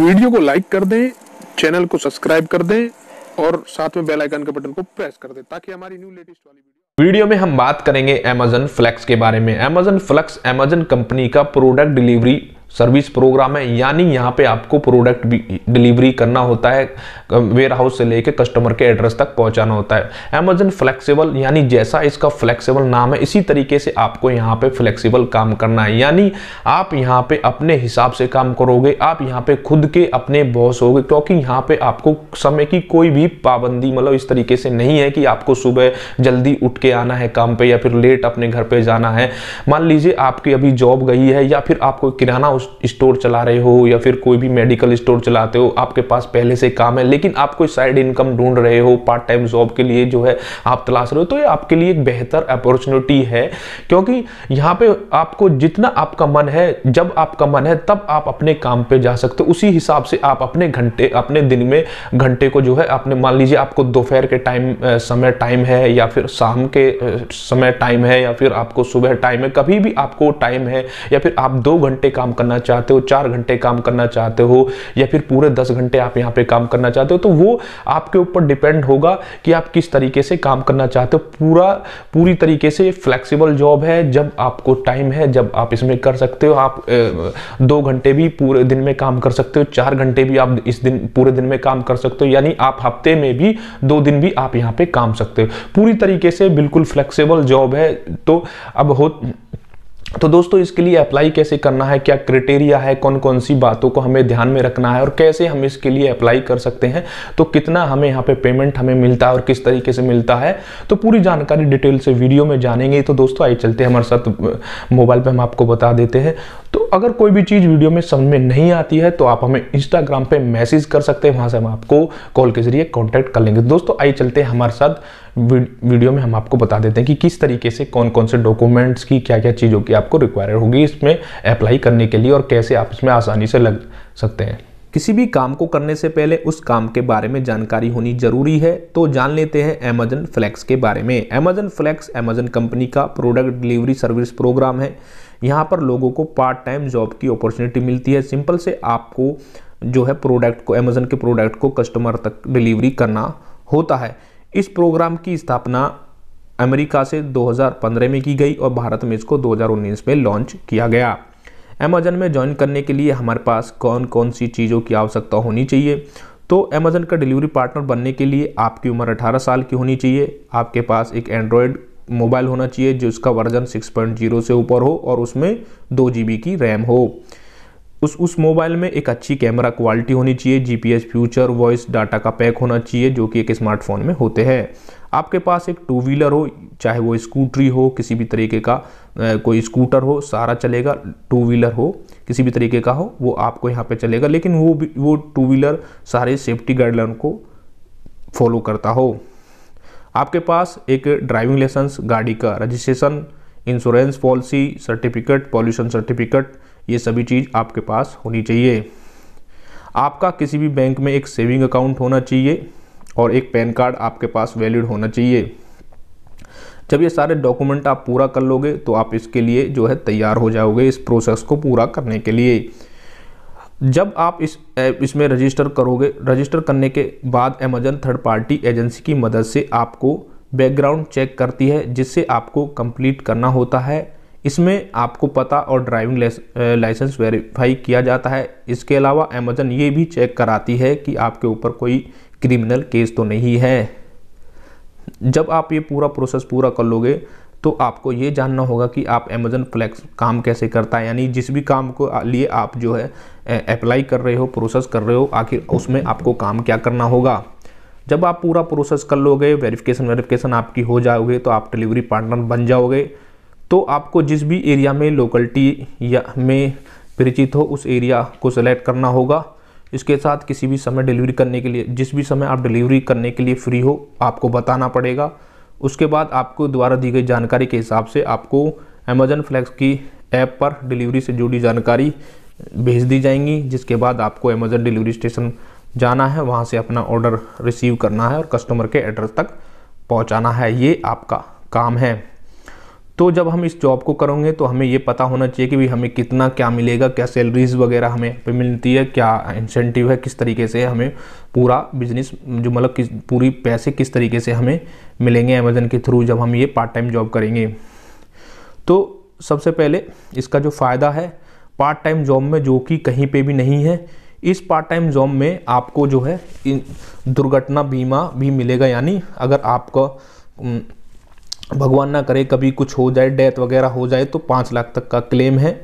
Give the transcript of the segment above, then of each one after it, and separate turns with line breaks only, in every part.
video को like कर दें चैनल को सब्सक्राइब कर दें और साथ में बेल आइकन के बटन को प्रेस कर दें ताकि हमारी न्यू लेटेस्ट वाली वीडियो वीडियो में हम बात करेंगे अमेजन फ्लेक्स के बारे में अमेजन फ्लेक्स अमेजन कंपनी का प्रोडक्ट डिलीवरी सर्विस प्रोग्राम है यानी यहाँ पे आपको प्रोडक्ट भी डिलीवरी करना होता है वेयर हाउस से लेके कस्टमर के एड्रेस तक पहुँचाना होता है अमेजन फ्लेक्सिबल यानी जैसा इसका फ्लेक्सिबल नाम है इसी तरीके से आपको यहाँ पे फ्लेक्सिबल काम करना है यानी आप यहाँ पे अपने हिसाब से काम करोगे आप यहाँ पे खुद के अपने बॉस हो क्योंकि यहाँ पे आपको समय की कोई भी पाबंदी मतलब इस तरीके से नहीं है कि आपको सुबह जल्दी उठ के आना है काम पर या फिर लेट अपने घर पर जाना है मान लीजिए आपकी अभी जॉब गई है या फिर आपको किराना स्टोर चला रहे हो या फिर कोई भी मेडिकल स्टोर चलाते हो आपके पास पहले से काम है लेकिन आप कोई साइड इनकम ढूंढ रहे हो पार्ट टाइम जॉब के लिए जो है आप तलाश रहे हो तो ये आपके लिए एक बेहतर अपॉर्चुनिटी है क्योंकि यहाँ पे आपको जितना आपका मन है जब आपका मन है तब आप अपने काम पे जा सकते हो उसी हिसाब से आप अपने घंटे अपने दिन में घंटे को जो है आपने मान लीजिए आपको दोपहर के टाइम समय टाइम है या फिर शाम के समय टाइम है या फिर आपको सुबह टाइम है कभी भी आपको टाइम है या फिर आप दो घंटे काम करना करना चाहते हो चार घंटे काम करना चाहते हो या फिर पूरे दस घंटे आप यहाँ पे काम करना चाहते हो तो वो आपके ऊपर डिपेंड होगा कि आप किस तरीके से काम करना चाहते हो पूरा पूरी तरीके से फ्लेक्सीबल जॉब है जब आपको टाइम है जब आप इसमें कर सकते हो आप दो घंटे भी पूरे दिन में काम कर सकते हो चार घंटे भी आप इस दिन पूरे दिन में काम कर सकते हो यानी आप हफ्ते में भी दो दिन भी आप यहाँ पे काम सकते हो पूरी तरीके से बिल्कुल फ्लेक्सिबल जॉब है तो अब हो तो दोस्तों इसके लिए अप्लाई कैसे करना है क्या क्रिटेरिया है कौन कौन सी बातों को हमें ध्यान में रखना है और कैसे हम इसके लिए अप्लाई कर सकते हैं तो कितना हमें यहाँ पे पेमेंट हमें मिलता है और किस तरीके से मिलता है तो पूरी जानकारी डिटेल से वीडियो में जानेंगे तो दोस्तों आइए चलते हैं हमारे साथ मोबाइल पर हम आपको बता देते हैं तो अगर कोई भी चीज़ वीडियो में समझ में नहीं आती है तो आप हमें इंस्टाग्राम पे मैसेज कर सकते हैं वहाँ से हम आपको कॉल के जरिए कॉन्टैक्ट कर लेंगे दोस्तों आइए चलते हैं हमारे साथ वीडियो में हम आपको बता देते हैं कि किस तरीके से कौन कौन से डॉक्यूमेंट्स की क्या क्या चीज़ों की आपको रिक्वायर होगी इसमें अप्लाई करने के लिए और कैसे आप इसमें आसानी से लग सकते हैं किसी भी काम को करने से पहले उस काम के बारे में जानकारी होनी जरूरी है तो जान लेते हैं अमेजन फ्लैक्स के बारे में अमेजन फ्लैक्स अमेजन कंपनी का प्रोडक्ट डिलीवरी सर्विस प्रोग्राम है यहाँ पर लोगों को पार्ट टाइम जॉब की अपॉर्चुनिटी मिलती है सिंपल से आपको जो है प्रोडक्ट को अमेजन के प्रोडक्ट को कस्टमर तक डिलीवरी करना होता है इस प्रोग्राम की स्थापना अमेरिका से 2015 में की गई और भारत में इसको 2019 में लॉन्च किया गया अमेजन में ज्वाइन करने के लिए हमारे पास कौन कौन सी चीज़ों की आवश्यकता होनी चाहिए तो अमेजन का डिलीवरी पार्टनर बनने के लिए आपकी उम्र 18 साल की होनी चाहिए आपके पास एक एंड्रॉयड मोबाइल होना चाहिए जिसका वर्जन 6.0 से ऊपर हो और उसमें दो जी की रैम हो उस उस मोबाइल में एक अच्छी कैमरा क्वालिटी होनी चाहिए जीपीएस फ्यूचर वॉइस डाटा का पैक होना चाहिए जो कि एक स्मार्टफोन में होते हैं आपके पास एक टू व्हीलर हो चाहे वो स्कूटरी हो किसी भी तरीके का कोई स्कूटर हो सारा चलेगा टू व्हीलर हो किसी भी तरीके का हो वो आपको यहाँ पे चलेगा लेकिन वो वो टू व्हीलर सारे सेफ्टी गाइडलाइन को फॉलो करता हो आपके पास एक ड्राइविंग लाइसेंस गाड़ी का registration insurance policy certificate pollution certificate ये सभी चीज़ आपके पास होनी चाहिए आपका किसी भी बैंक में एक सेविंग अकाउंट होना चाहिए और एक पैन कार्ड आपके पास वैलिड होना चाहिए जब ये सारे डॉक्यूमेंट आप पूरा कर लोगे तो आप इसके लिए जो है तैयार हो जाओगे इस प्रोसेस को पूरा करने के लिए जब आप इस इसमें रजिस्टर करोगे रजिस्टर करने के बाद अमेजन थर्ड पार्टी एजेंसी की मदद से आपको बैकग्राउंड चेक करती है जिससे आपको कंप्लीट करना होता है इसमें आपको पता और ड्राइविंग लाइसेंस वेरीफाई किया जाता है इसके अलावा अमेजन ये भी चेक कराती है कि आपके ऊपर कोई क्रिमिनल केस तो नहीं है जब आप ये पूरा प्रोसेस पूरा कर लोगे तो आपको ये जानना होगा कि आप अमेजन फ्लैक्स काम कैसे करता है यानी जिस भी काम को लिए आप जो है अप्लाई कर रहे हो प्रोसेस कर रहे हो आखिर उसमें आपको काम क्या करना होगा जब आप पूरा प्रोसेस कर लोगे वेरिफिकेशन वेरिफिकेशन आपकी हो जाओगे तो आप डिलीवरी पार्टनर बन जाओगे तो आपको जिस भी एरिया में लोकलिटी या में परिचित हो उस एरिया को सिलेक्ट करना होगा इसके साथ किसी भी समय डिलीवरी करने के लिए जिस भी समय आप डिलीवरी करने के लिए फ्री हो आपको बताना पड़ेगा उसके बाद आपको द्वारा दी गई जानकारी के हिसाब से आपको अमेजन फ्लैक्स की ऐप पर डिलीवरी से जुड़ी जानकारी भेज दी जाएंगी जिसके बाद आपको अमेजन डिलीवरी स्टेशन जाना है वहाँ से अपना ऑर्डर रिसीव करना है और कस्टमर के एड्रेस तक पहुँचाना है ये आपका काम है तो जब हम इस जॉब को करेंगे तो हमें ये पता होना चाहिए कि भाई हमें कितना क्या मिलेगा क्या सैलरीज वगैरह हमें पे मिलती है क्या इंसेंटिव है किस तरीके से हमें पूरा बिजनेस जो मतलब किस पूरी पैसे किस तरीके से हमें मिलेंगे अमेज़न के थ्रू जब हम ये पार्ट टाइम जॉब करेंगे तो सबसे पहले इसका जो फ़ायदा है पार्ट टाइम जॉब में जो कि कहीं पर भी नहीं है इस पार्ट टाइम जॉब में आपको जो है दुर्घटना बीमा भी मिलेगा यानी अगर आपका भगवान ना करे कभी कुछ हो जाए डेथ वगैरह हो जाए तो पाँच लाख तक का क्लेम है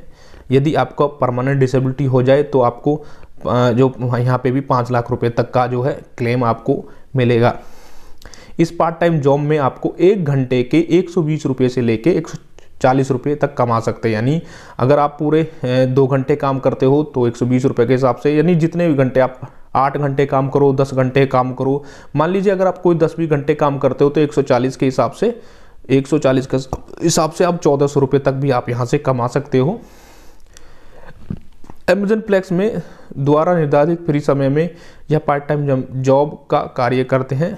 यदि आपका परमानेंट डिसेबिलिटी हो जाए तो आपको जो यहाँ पे भी पाँच लाख रुपए तक का जो है क्लेम आपको मिलेगा इस पार्ट टाइम जॉब में आपको एक घंटे के एक सौ बीस रुपये से लेके एक सौ चालीस रुपये तक कमा सकते हैं यानी अगर आप पूरे दो घंटे काम करते हो तो एक सौ बीस रुपये के हिसाब से यानी जितने भी घंटे आप आठ घंटे काम करो दस घंटे काम करो मान लीजिए अगर आप कोई दस बीस घंटे काम करते हो तो एक सौ चालीस के हिसाब से 140 का हिसाब से आप चौदह सौ रुपये तक भी आप यहाँ से कमा सकते हो एमेजन प्लेक्स में द्वारा निर्धारित फ्री समय में या पार्ट टाइम जॉब का कार्य करते हैं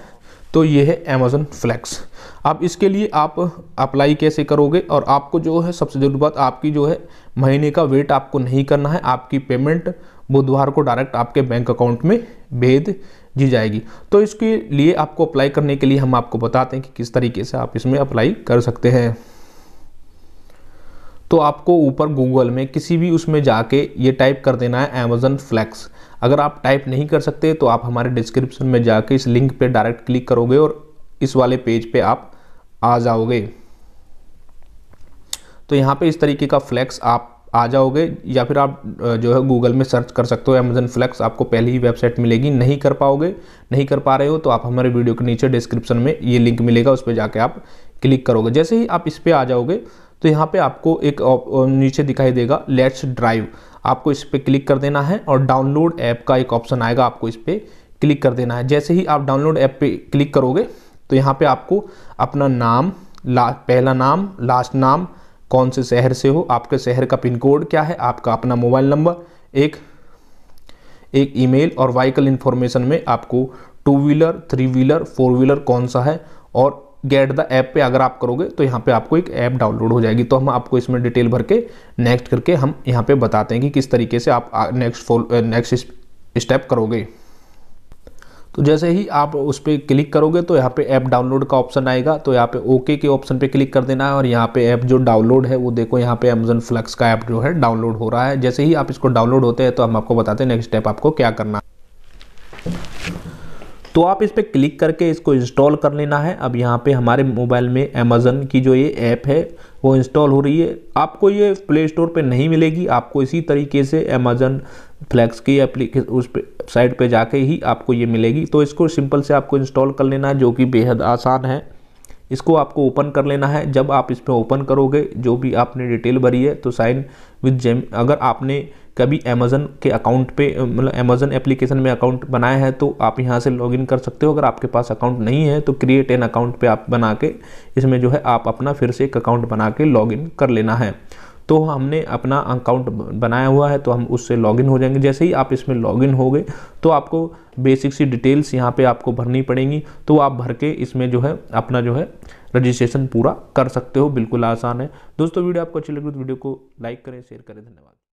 तो ये है अमेजन फ्लैक्स अब इसके लिए आप अप्लाई कैसे करोगे और आपको जो है सबसे ज़रूरी बात आपकी जो है महीने का वेट आपको नहीं करना है आपकी पेमेंट बुधवार को डायरेक्ट आपके बैंक अकाउंट में भेज दी जाएगी तो इसके लिए आपको अप्लाई करने के लिए हम आपको बताते हैं कि किस तरीके से आप इसमें अप्लाई कर सकते हैं तो आपको ऊपर गूगल में किसी भी उसमें जाके ये टाइप कर देना है अमेजन फ्लैक्स अगर आप टाइप नहीं कर सकते तो आप हमारे डिस्क्रिप्शन में जाके इस लिंक पे डायरेक्ट क्लिक करोगे और इस वाले पेज पे आप आ जाओगे तो यहाँ पे इस तरीके का फ्लैक्स आप आ जाओगे या फिर आप जो है गूगल में सर्च कर सकते हो अमेजन फ्लैक्स आपको पहले ही वेबसाइट मिलेगी नहीं कर पाओगे नहीं कर पा रहे हो तो आप हमारे वीडियो के नीचे डिस्क्रिप्शन में ये लिंक मिलेगा उस पर जाके आप क्लिक करोगे जैसे ही आप इस पर आ जाओगे तो यहाँ पे आपको एक नीचे दिखाई देगा लेट्स ड्राइव आपको इस पर क्लिक कर देना है और डाउनलोड ऐप का एक ऑप्शन आएगा आपको इस पर क्लिक कर देना है जैसे ही आप डाउनलोड ऐप पे क्लिक करोगे तो यहाँ पे आपको अपना नाम ला पहला नाम लास्ट नाम कौन से शहर से हो आपके शहर का पिन कोड क्या है आपका अपना मोबाइल नंबर एक एक ईमेल और वाइकल इन्फॉर्मेशन में आपको two wheeler three wheeler four wheeler कौन सा है और गेट द ऐप पे अगर आप करोगे तो यहाँ पे आपको एक ऐप डाउनलोड हो जाएगी तो हम आपको इसमें डिटेल भर के नेक्स्ट करके हम यहाँ पे बताते हैं कि किस तरीके से आप नेक्स्ट फॉल नेक्स्ट स्टेप करोगे तो जैसे ही आप उस पर क्लिक करोगे तो यहाँ पे ऐप डाउनलोड का ऑप्शन आएगा तो यहाँ पे ओके के ऑप्शन पे क्लिक कर देना है और यहाँ पे ऐप जो डाउनलोड है वो देखो यहाँ पे अमेजन फ्लक्स का ऐप जो है डाउनलोड हो रहा है जैसे ही आप इसको डाउनलोड होते हैं तो हम आपको बताते हैं नेक्स्ट स्टेप आपको क्या करना तो आप इस पर क्लिक करके इसको इंस्टॉल कर लेना है अब यहाँ पे हमारे मोबाइल में अमेज़न की जो ये ऐप है वो इंस्टॉल हो रही है आपको ये प्ले स्टोर पर नहीं मिलेगी आपको इसी तरीके से अमेज़न फ्लैक्स की एप्लीकेशन उस साइट पे जाके ही आपको ये मिलेगी तो इसको सिंपल से आपको इंस्टॉल कर लेना है जो कि बेहद आसान है इसको आपको ओपन कर लेना है जब आप इसमें ओपन करोगे जो भी आपने डिटेल भरी है तो साइन विद जेम अगर आपने कभी अमेज़न के अकाउंट पे मतलब अमेज़न एप्लीकेशन में अकाउंट बनाया है तो आप यहाँ से लॉगिन कर सकते हो अगर आपके पास अकाउंट नहीं है तो क्रिएट एन अकाउंट पे आप बना के इसमें जो है आप अपना फिर से एक अकाउंट बना के लॉगिन कर लेना है तो हमने अपना अकाउंट बनाया हुआ है तो हम उससे लॉगिन हो जाएंगे जैसे ही आप इसमें लॉगिन गए तो आपको बेसिक सी डिटेल्स यहाँ पे आपको भरनी पड़ेंगी तो आप भर के इसमें जो है अपना जो है रजिस्ट्रेशन पूरा कर सकते हो बिल्कुल आसान है दोस्तों वीडियो आपको अच्छी लगी तो वीडियो को लाइक करें शेयर करें धन्यवाद